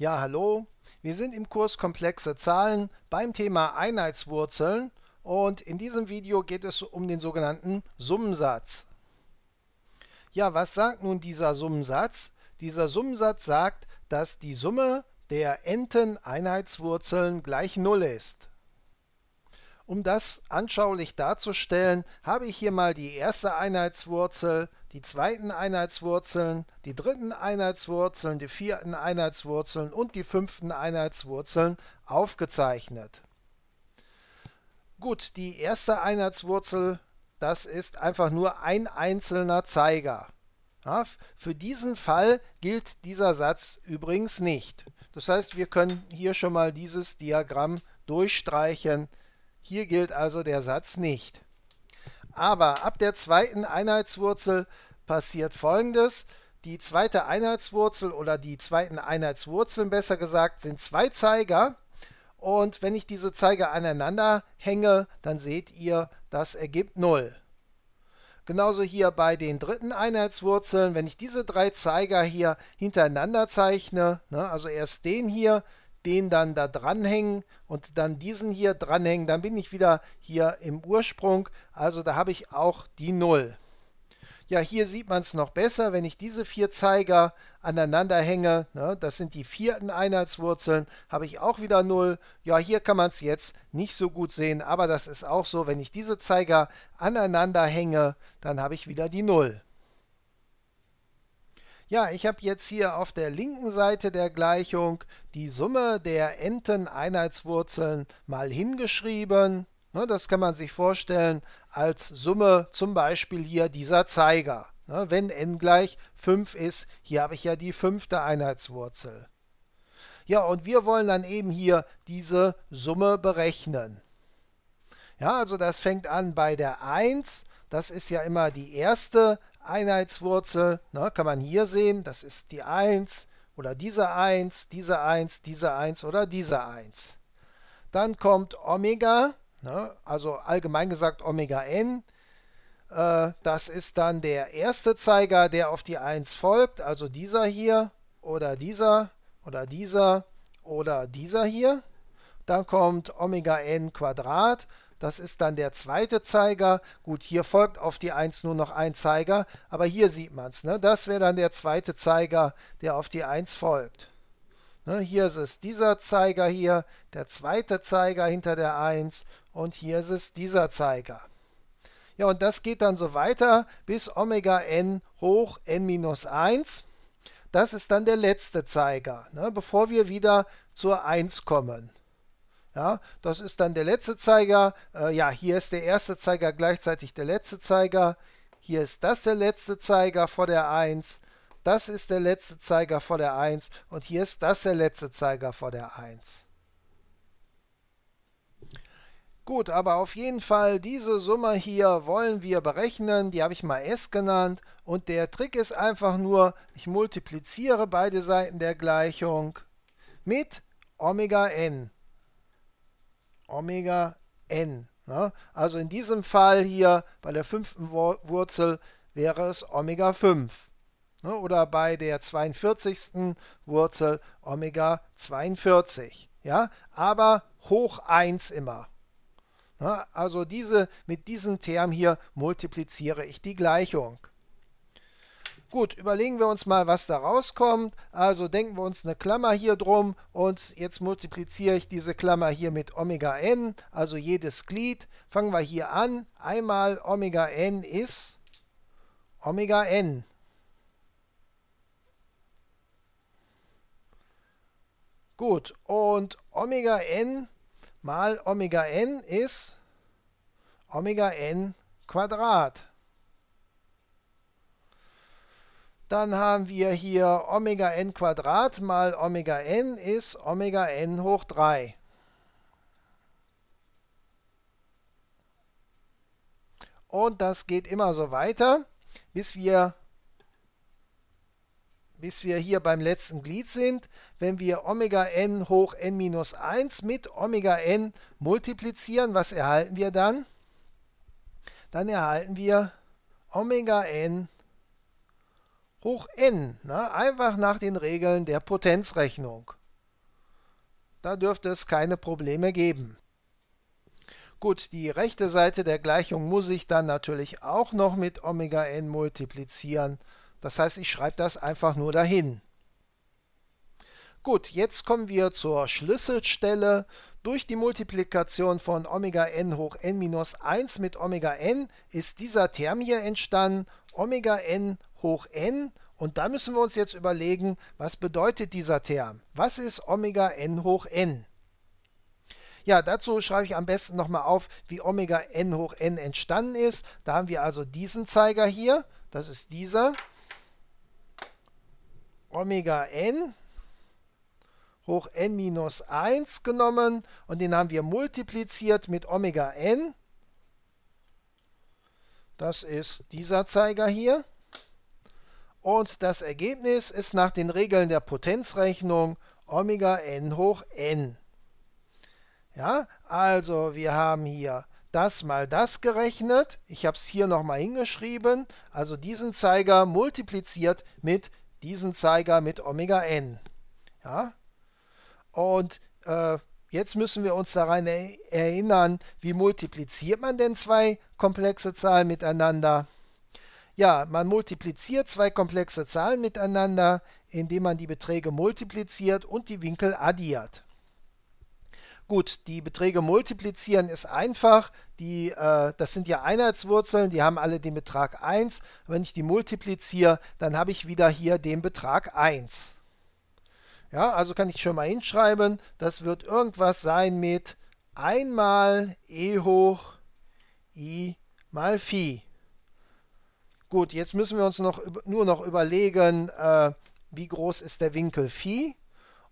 Ja, hallo. Wir sind im Kurs Komplexe Zahlen beim Thema Einheitswurzeln und in diesem Video geht es um den sogenannten Summensatz. Ja, was sagt nun dieser Summensatz? Dieser Summensatz sagt, dass die Summe der n Einheitswurzeln gleich 0 ist. Um das anschaulich darzustellen, habe ich hier mal die erste Einheitswurzel, die zweiten Einheitswurzeln, die dritten Einheitswurzeln, die vierten Einheitswurzeln und die fünften Einheitswurzeln aufgezeichnet. Gut, die erste Einheitswurzel, das ist einfach nur ein einzelner Zeiger. für diesen Fall gilt dieser Satz übrigens nicht. Das heißt, wir können hier schon mal dieses Diagramm durchstreichen, hier gilt also der Satz nicht. Aber ab der zweiten Einheitswurzel passiert Folgendes. Die zweite Einheitswurzel oder die zweiten Einheitswurzeln besser gesagt sind zwei Zeiger. Und wenn ich diese Zeiger aneinander hänge, dann seht ihr, das ergibt 0. Genauso hier bei den dritten Einheitswurzeln, wenn ich diese drei Zeiger hier hintereinander zeichne, ne, also erst den hier, den dann da dranhängen und dann diesen hier dranhängen, dann bin ich wieder hier im Ursprung. Also da habe ich auch die 0. Ja, hier sieht man es noch besser, wenn ich diese vier Zeiger aneinander hänge, ne, das sind die vierten Einheitswurzeln, habe ich auch wieder 0. Ja, hier kann man es jetzt nicht so gut sehen, aber das ist auch so, wenn ich diese Zeiger aneinander hänge, dann habe ich wieder die 0. Ja, ich habe jetzt hier auf der linken Seite der Gleichung die Summe der Enten-Einheitswurzeln mal hingeschrieben. Ne, das kann man sich vorstellen als Summe zum Beispiel hier dieser Zeiger. Ne, wenn n gleich 5 ist, hier habe ich ja die fünfte Einheitswurzel. Ja, und wir wollen dann eben hier diese Summe berechnen. Ja, also das fängt an bei der 1, das ist ja immer die erste Einheitswurzel, ne, kann man hier sehen, das ist die 1 oder diese 1, diese 1, diese 1 oder diese 1. Dann kommt Omega, ne, also allgemein gesagt Omega n. Äh, das ist dann der erste Zeiger, der auf die 1 folgt, also dieser hier oder dieser oder dieser oder dieser hier. Dann kommt Omega n Quadrat. Das ist dann der zweite Zeiger. Gut, hier folgt auf die 1 nur noch ein Zeiger, aber hier sieht man es. Ne? Das wäre dann der zweite Zeiger, der auf die 1 folgt. Ne? Hier ist es dieser Zeiger hier, der zweite Zeiger hinter der 1 und hier ist es dieser Zeiger. Ja, und das geht dann so weiter bis Omega n hoch n minus 1. Das ist dann der letzte Zeiger, ne? bevor wir wieder zur 1 kommen. Ja, das ist dann der letzte Zeiger. Äh, ja, hier ist der erste Zeiger gleichzeitig der letzte Zeiger. Hier ist das der letzte Zeiger vor der 1. Das ist der letzte Zeiger vor der 1. Und hier ist das der letzte Zeiger vor der 1. Gut, aber auf jeden Fall, diese Summe hier wollen wir berechnen. Die habe ich mal S genannt. Und der Trick ist einfach nur, ich multipliziere beide Seiten der Gleichung mit Omega n. Omega n. Ne? Also in diesem Fall hier bei der fünften Wurzel wäre es Omega 5. Ne? Oder bei der 42. Wurzel Omega 42. Ja? Aber hoch 1 immer. Ne? Also diese, mit diesem Term hier multipliziere ich die Gleichung. Gut, überlegen wir uns mal, was da rauskommt. Also denken wir uns eine Klammer hier drum und jetzt multipliziere ich diese Klammer hier mit Omega n, also jedes Glied. Fangen wir hier an. Einmal Omega n ist Omega n. Gut, und Omega n mal Omega n ist Omega n Quadrat. Dann haben wir hier Omega n Quadrat mal Omega n ist Omega n hoch 3. Und das geht immer so weiter, bis wir, bis wir hier beim letzten Glied sind. Wenn wir Omega n hoch n minus 1 mit Omega n multiplizieren, was erhalten wir dann? Dann erhalten wir Omega n hoch n, ne? einfach nach den Regeln der Potenzrechnung. Da dürfte es keine Probleme geben. Gut, die rechte Seite der Gleichung muss ich dann natürlich auch noch mit Omega n multiplizieren. Das heißt, ich schreibe das einfach nur dahin. Gut, jetzt kommen wir zur Schlüsselstelle. Durch die Multiplikation von Omega n hoch n minus 1 mit Omega n ist dieser Term hier entstanden. Omega n hoch n und da müssen wir uns jetzt überlegen, was bedeutet dieser Term? Was ist Omega n hoch n? Ja, dazu schreibe ich am besten nochmal auf, wie Omega n hoch n entstanden ist. Da haben wir also diesen Zeiger hier, das ist dieser. Omega n hoch n minus 1 genommen und den haben wir multipliziert mit Omega n. Das ist dieser Zeiger hier. Und das Ergebnis ist nach den Regeln der Potenzrechnung Omega n hoch n. Ja, also wir haben hier das mal das gerechnet. Ich habe es hier nochmal hingeschrieben. Also diesen Zeiger multipliziert mit diesen Zeiger mit Omega n. Ja, und äh, jetzt müssen wir uns daran erinnern, wie multipliziert man denn zwei komplexe Zahlen miteinander? Ja, man multipliziert zwei komplexe Zahlen miteinander, indem man die Beträge multipliziert und die Winkel addiert. Gut, die Beträge multiplizieren ist einfach. Die, äh, das sind ja Einheitswurzeln, die haben alle den Betrag 1. Wenn ich die multipliziere, dann habe ich wieder hier den Betrag 1. Ja, also kann ich schon mal hinschreiben, das wird irgendwas sein mit 1 mal e hoch i mal phi. Gut, jetzt müssen wir uns noch, nur noch überlegen, äh, wie groß ist der Winkel Phi.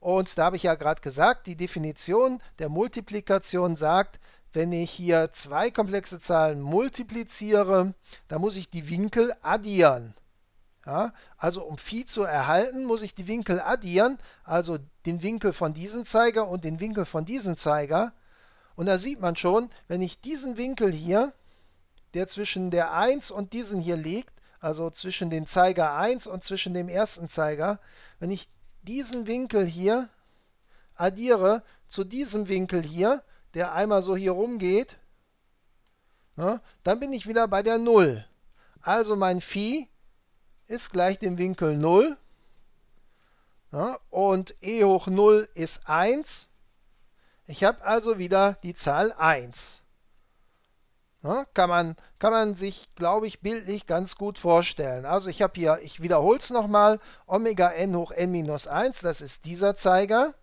Und da habe ich ja gerade gesagt, die Definition der Multiplikation sagt, wenn ich hier zwei komplexe Zahlen multipliziere, dann muss ich die Winkel addieren. Ja, also um Phi zu erhalten, muss ich die Winkel addieren, also den Winkel von diesem Zeiger und den Winkel von diesem Zeiger. Und da sieht man schon, wenn ich diesen Winkel hier der zwischen der 1 und diesen hier liegt, also zwischen den Zeiger 1 und zwischen dem ersten Zeiger, wenn ich diesen Winkel hier addiere zu diesem Winkel hier, der einmal so hier rumgeht, na, ne, dann bin ich wieder bei der 0. Also mein Phi ist gleich dem Winkel 0 na, ne, und e hoch 0 ist 1. Ich habe also wieder die Zahl 1. Ne? Kann, man, kann man sich, glaube ich, bildlich ganz gut vorstellen. Also ich habe hier, ich wiederhole es nochmal, Omega n hoch n minus 1, das ist dieser Zeiger.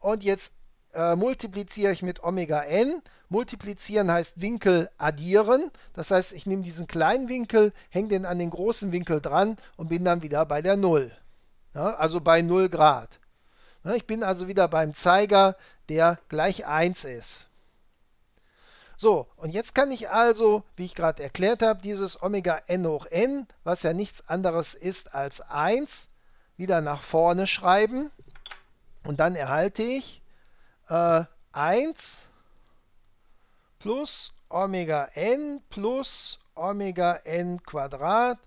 Und jetzt äh, multipliziere ich mit Omega n. Multiplizieren heißt Winkel addieren. Das heißt, ich nehme diesen kleinen Winkel, hänge den an den großen Winkel dran und bin dann wieder bei der 0. Ja, ne? also bei 0 Grad. Ja, ne? ich bin also wieder beim Zeiger, der gleich 1 ist. So, und jetzt kann ich also, wie ich gerade erklärt habe, dieses Omega n hoch n, was ja nichts anderes ist als 1, wieder nach vorne schreiben. Und dann erhalte ich äh, 1 plus Omega n plus Omega n Quadrat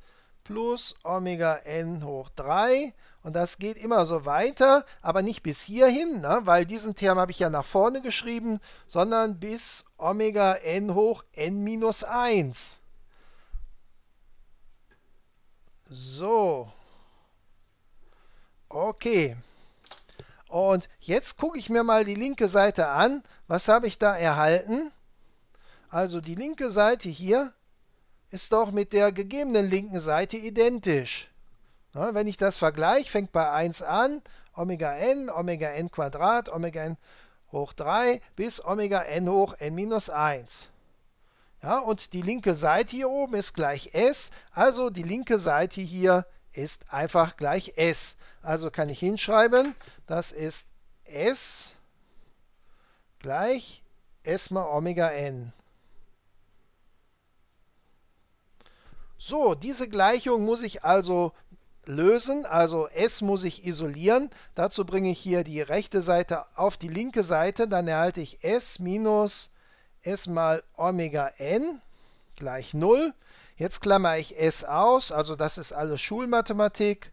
plus Omega n hoch 3 und das geht immer so weiter, aber nicht bis hierhin, ne? weil diesen Term habe ich ja nach vorne geschrieben, sondern bis Omega n hoch n minus 1. So. Okay. Und jetzt gucke ich mir mal die linke Seite an. Was habe ich da erhalten? Also die linke Seite hier ist doch mit der gegebenen linken Seite identisch. Na, wenn ich das vergleiche, fängt bei 1 an, Omega n, Omega n Quadrat, Omega n hoch 3 bis Omega n hoch n minus 1. Ja, und die linke Seite hier oben ist gleich s, also die linke Seite hier ist einfach gleich s. Also kann ich hinschreiben, das ist s gleich s mal Omega n. So, diese Gleichung muss ich also lösen, also S muss ich isolieren. Dazu bringe ich hier die rechte Seite auf die linke Seite, dann erhalte ich S minus S mal Omega n gleich 0. Jetzt klammere ich S aus, also das ist alles Schulmathematik.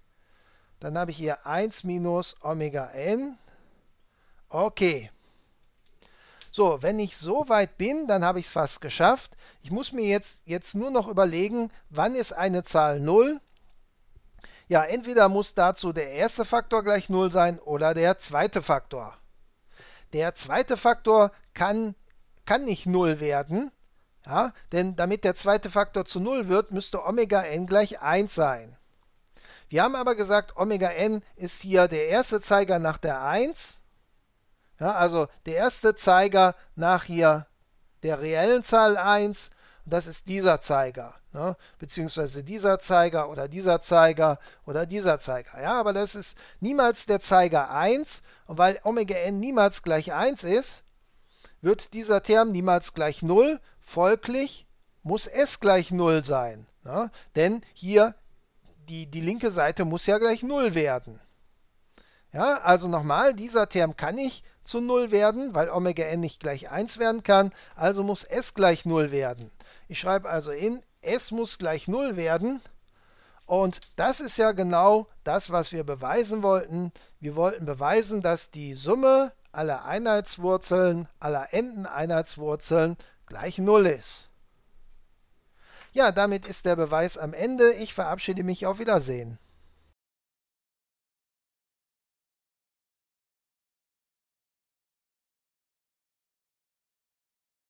Dann habe ich hier 1 minus Omega n. Okay, so, wenn ich so weit bin, dann habe ich es fast geschafft. Ich muss mir jetzt, jetzt nur noch überlegen, wann ist eine Zahl 0? Ja, entweder muss dazu der erste Faktor gleich 0 sein oder der zweite Faktor. Der zweite Faktor kann, kann nicht 0 werden, ja, denn damit der zweite Faktor zu 0 wird, müsste Omega n gleich 1 sein. Wir haben aber gesagt, Omega n ist hier der erste Zeiger nach der 1 ja, also der erste Zeiger nach hier der reellen Zahl 1, das ist dieser Zeiger, ne? beziehungsweise dieser Zeiger oder dieser Zeiger oder dieser Zeiger. Ja, aber das ist niemals der Zeiger 1 und weil Omega n niemals gleich 1 ist, wird dieser Term niemals gleich 0, folglich muss s gleich 0 sein. Ne? Denn hier die, die linke Seite muss ja gleich 0 werden. Ja, also nochmal, dieser Term kann ich zu 0 werden, weil Omega n nicht gleich 1 werden kann, also muss s gleich 0 werden. Ich schreibe also in, s muss gleich 0 werden. Und das ist ja genau das, was wir beweisen wollten. Wir wollten beweisen, dass die Summe aller Einheitswurzeln, aller Enden-Einheitswurzeln gleich 0 ist. Ja, damit ist der Beweis am Ende. Ich verabschiede mich auf Wiedersehen.